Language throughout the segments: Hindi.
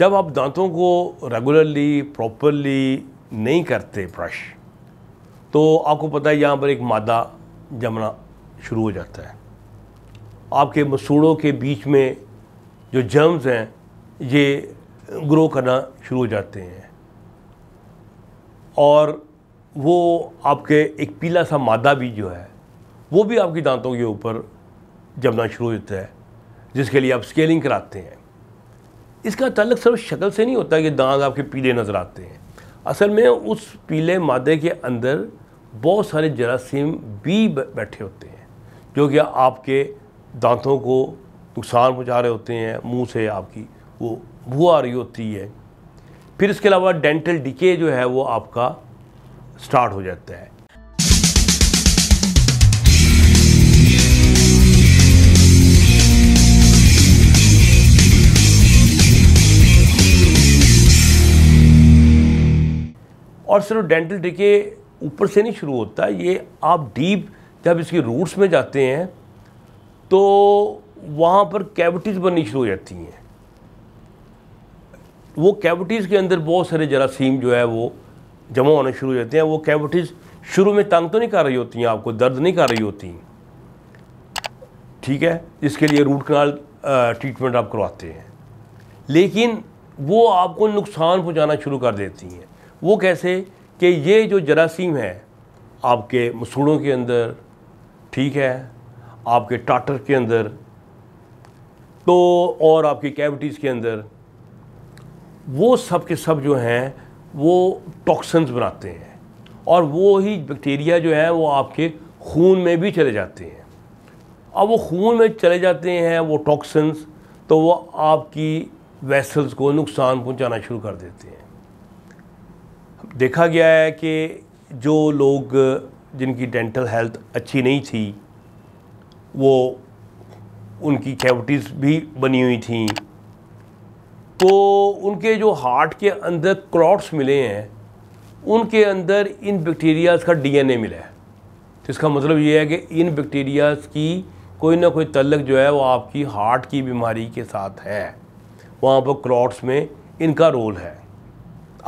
जब आप दांतों को रेगुलरली प्रॉपरली नहीं करते ब्रश तो आपको पता है यहाँ पर एक मादा जमना शुरू हो जाता है आपके मसूड़ों के बीच में जो जर्म्स हैं ये ग्रो करना शुरू हो जाते हैं और वो आपके एक पीला सा मादा भी जो है वो भी आपके दांतों के ऊपर जमना शुरू हो जाता है जिसके लिए आप स्केलिंग कराते हैं इसका तल्लक सिर्फ शक्ल से नहीं होता कि दाग आपके पीले नज़र आते हैं असल में उस पीले मादे के अंदर बहुत सारे जरासीम भी बैठे होते हैं जो कि आपके दांतों को नुकसान पहुँचा रहे होते हैं मुंह से आपकी वो भू आ रही होती है फिर इसके अलावा डेंटल डिके जो है वो आपका स्टार्ट हो जाता है और सिर्फ डेंटल डिके ऊपर से नहीं शुरू होता ये आप डीप जब इसके रूट्स में जाते हैं तो वहाँ पर कैविटीज़ बननी शुरू हो जाती हैं वो कैविटीज़ के अंदर बहुत सारे जरासीम जो है वो जमा होने शुरू हो जाते हैं वो कैविटीज़ शुरू में तंग तो नहीं कर रही होती हैं आपको दर्द नहीं कर रही होती ठीक है इसके लिए रूट कनाल ट्रीटमेंट आप करवाते हैं लेकिन वो आपको नुकसान पहुंचाना शुरू कर देती हैं वो कैसे कि ये जो जरासीम है आपके मसूड़ों के अंदर ठीक है आपके टाटर के अंदर तो और आपकी कैविटीज़ के अंदर वो सब के सब जो हैं वो टॉक्सन्स बनाते हैं और वो ही बैक्टीरिया जो है वो आपके खून में भी चले जाते हैं अब वो खून में चले जाते हैं वो टॉक्सन्स तो वो आपकी वेसल्स को नुकसान पहुंचाना शुरू कर देते हैं देखा गया है कि जो लोग जिनकी डेंटल हेल्थ अच्छी नहीं थी वो उनकी कैविटीज़ भी बनी हुई थी तो उनके जो हार्ट के अंदर क्रॉट्स मिले हैं उनके अंदर इन बैक्टीरियाज़ का डीएनए मिला है तो इसका मतलब ये है कि इन बैक्टीरियाज़ की कोई ना कोई तलक जो है वो आपकी हार्ट की बीमारी के साथ है वहाँ पर क्रॉट्स में इनका रोल है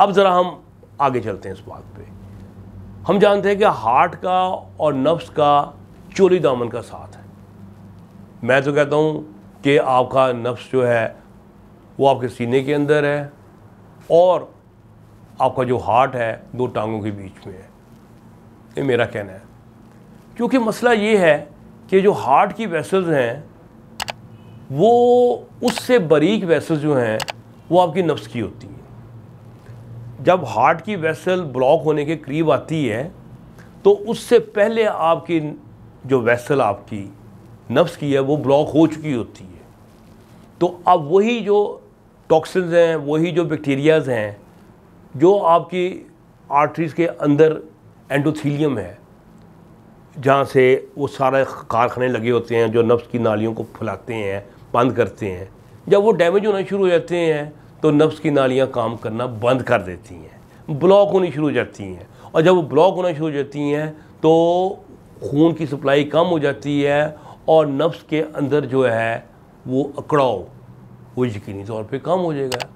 अब ज़रा हम आगे चलते हैं इस बात पे हम जानते हैं कि हार्ट का और नफ्स का चोरी दामन का साथ है मैं तो कहता हूँ कि आपका नफ्स जो है वो आपके सीने के अंदर है और आपका जो हार्ट है दो टांगों के बीच में है ये मेरा कहना है क्योंकि मसला ये है कि जो हार्ट की वेसल्स हैं वो उससे बरीक वेसल्स जो हैं वो आपकी नफ्स की होती हैं जब हार्ट की वेसल ब्लॉक होने के करीब आती है तो उससे पहले आपकी जो वेसल आपकी नफ्स की है वो ब्लॉक हो चुकी होती है तो अब वही जो टॉक्सिन्स हैं वही जो बैक्टीरियाज़ हैं जो आपकी आर्टरीज़ के अंदर एंडोथीलियम है जहाँ से वो सारे कारखाने लगे होते हैं जो नफ्स की नालियों को फैलाते हैं बंद करते हैं जब वो डैमेज होना शुरू हो जाते हैं तो नफ्स की नालियाँ काम करना बंद कर देती हैं ब्लॉक होनी शुरू हो जाती हैं और जब वो ब्लॉक होना शुरू हो जाती हैं तो खून की सप्लाई कम हो जाती है और नफ्स के अंदर जो है वो अकड़ाओ वो यकीनी तौर पे कम हो जाएगा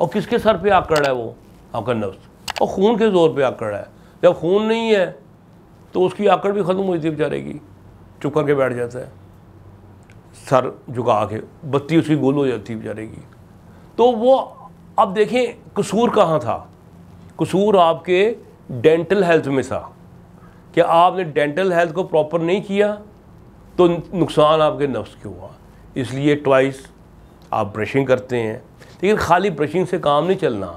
और किसके सर पे आकड़ है वो आपका नफ्स और खून के ज़ोर पे आकड़ है जब खून नहीं है तो उसकी आकड़ भी ख़त्म हो जाती है बेचारे की चुप करके बैठ जाता है सर झुका के बत्ती उसकी गोल हो जाती है बेचारे की तो वो अब देखें कसूर कहाँ था कसूर आपके डेंटल हेल्थ में था कि आपने डेंटल हेल्थ को प्रॉपर नहीं किया तो नुकसान आपके नफ्स के हुआ इसलिए ट्वाइस आप ब्रशिंग करते हैं लेकिन खाली ब्रशिंग से काम नहीं चलना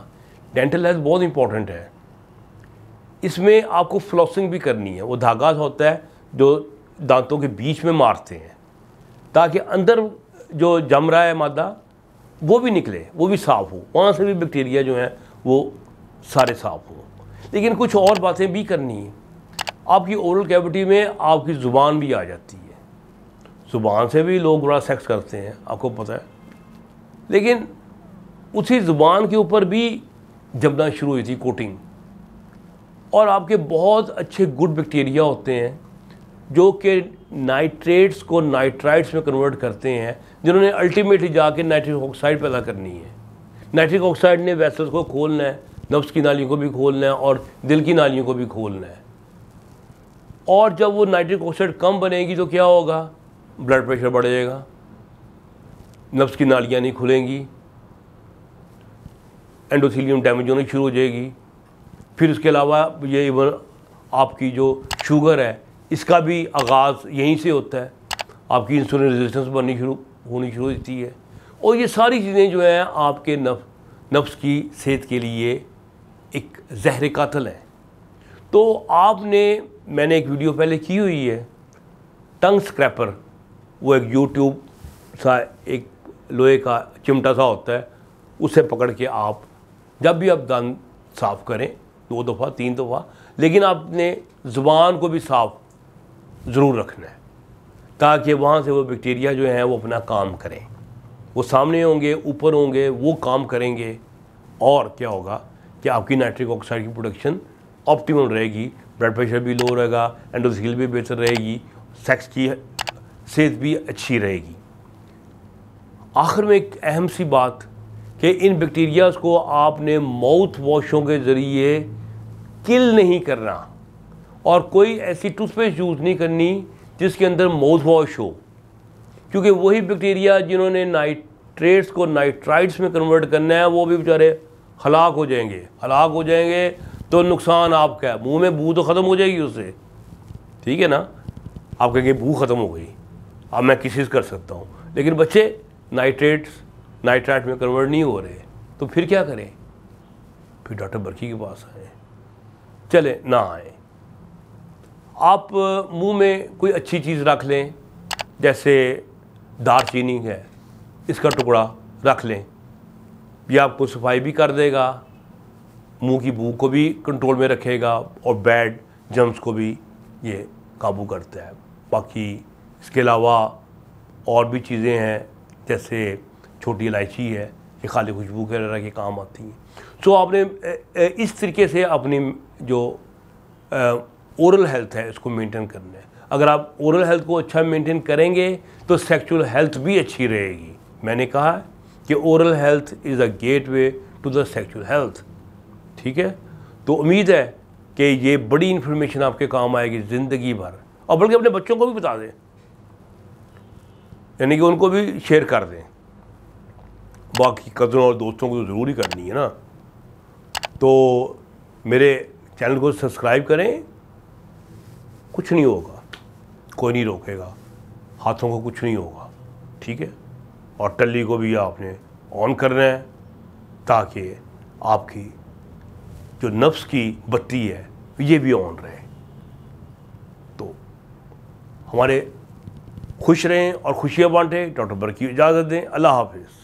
डेंटल हेल्थ बहुत इंपॉर्टेंट है इसमें आपको फ्लॉसिंग भी करनी है वो धागा होता है जो दांतों के बीच में मारते हैं ताकि अंदर जो जम रहा है मादा वो भी निकले वो भी साफ़ हो वहाँ से भी बैक्टीरिया जो है वो सारे साफ़ हो लेकिन कुछ और बातें भी करनी है आपकी ओरल कैविटी में आपकी ज़ुबान भी आ जाती है ज़ुबान से भी लोग बड़ा सेक्स करते हैं आपको पता है लेकिन उसी ज़ुबान के ऊपर भी जमना शुरू हुई थी कोटिंग और आपके बहुत अच्छे गुड बैक्टीरिया होते हैं जो कि नाइट्रेट्स को नाइट्राइट्स में कन्वर्ट करते हैं जिन्होंने अल्टीमेटली जाके नाइट्रिक ऑक्साइड पैदा करनी है नाइट्रिक ऑक्साइड ने वैसल्स को खोलना है नफ्स की नालियों को भी खोलना है और दिल की नालियों को भी खोलना है और जब वो नाइट्रिक ऑक्साइड कम बनेगी तो क्या होगा ब्लड प्रेशर बढ़ेगा नफ्स की नालियाँ नहीं खुलेंगी एंडोथीलियम डैमेज होनी शुरू हो जाएगी फिर उसके अलावा ये इवन आपकी जो शुगर है इसका भी आगाज़ यहीं से होता है आपकी इंसुलिन रेजिस्टेंस बननी शुरू होनी शुरू होती है और ये सारी चीज़ें जो हैं आपके नफ नफ्स की सेहत के लिए एक जहर कातल है तो आपने मैंने एक वीडियो पहले की हुई है टंग स्क्रैपर वो एक यूट्यूब सा एक लोहे का चिमटा सा होता है उसे पकड़ के आप जब भी आप दंद साफ़ करें दो दफ़ा तीन दफ़ा लेकिन आपने ज़ुबान को भी साफ़ ज़रूर रखना है ताकि वहाँ से वो बैक्टीरिया जो हैं वो अपना काम करें वो सामने होंगे ऊपर होंगे वो काम करेंगे और क्या होगा कि आपकी नाइट्रिक ऑक्साइड की प्रोडक्शन ऑप्टिमम रहेगी ब्लड प्रेशर भी लो रहेगा एंडोसिल भी बेहतर रहेगी सेक्स की सेहत भी अच्छी रहेगी आखिर में एक अहम सी बात कि इन बैक्टीरियाज को आपने माउथ वॉशों के ज़रिए किल नहीं करना और कोई ऐसी टूथपेस्ट यूज़ नहीं करनी जिसके अंदर माउथ वॉश हो क्योंकि वही बैक्टीरिया जिन्होंने नाइट्रेट्स को नाइट्राइड्स में कन्वर्ट करना है वो भी बेचारे हलाक हो जाएंगे हलाक हो जाएंगे तो नुकसान आपका है मुँह में बू तो ख़त्म हो जाएगी उससे ठीक है ना आप कहेंगे बू ख़त्म हो गई अब मैं किसी कर सकता हूँ लेकिन बच्चे नाइट्रेट्स नाइट्राइट में कन्वर्ट नहीं हो रहे तो फिर क्या करें फिर डॉक्टर बर्खी के पास आए चले ना आए आप मुंह में कोई अच्छी चीज़ रख लें जैसे दारचीनी है इसका टुकड़ा रख लें ये आपको सफाई भी कर देगा मुंह की बू को भी कंट्रोल में रखेगा और बैड जम्स को भी ये काबू करता है बाकी इसके अलावा और भी चीज़ें हैं जैसे छोटी इलायची है ये खाली खुशबू के तरह के काम आती हैं सो तो आपने इस तरीके से अपनी जो ओरल हेल्थ है इसको मेंटेन करने है अगर आप ओरल हेल्थ को अच्छा मेंटेन करेंगे तो सेक्सुअल हेल्थ भी अच्छी रहेगी मैंने कहा कि oral health is a gateway to the sexual health ठीक है तो उम्मीद है कि ये बड़ी इन्फॉर्मेशन आपके काम आएगी ज़िंदगी भर और बल्कि अपने बच्चों को भी बता दें यानी कि उनको भी शेयर कर दें बाकी कज़नों और दोस्तों को तो ज़रूर ही करनी है ना तो मेरे चैनल को सब्सक्राइब करें कुछ नहीं होगा कोई नहीं रोकेगा हाथों को कुछ नहीं होगा ठीक है और टल्ली को भी आपने ऑन करना है ताकि आपकी जो नफ्स की बत्ती है ये भी ऑन रहे तो हमारे खुश रहें और खुशियाँ बांटें डॉक्टर बर की इजाज़त दें अल्लाह हाफिज़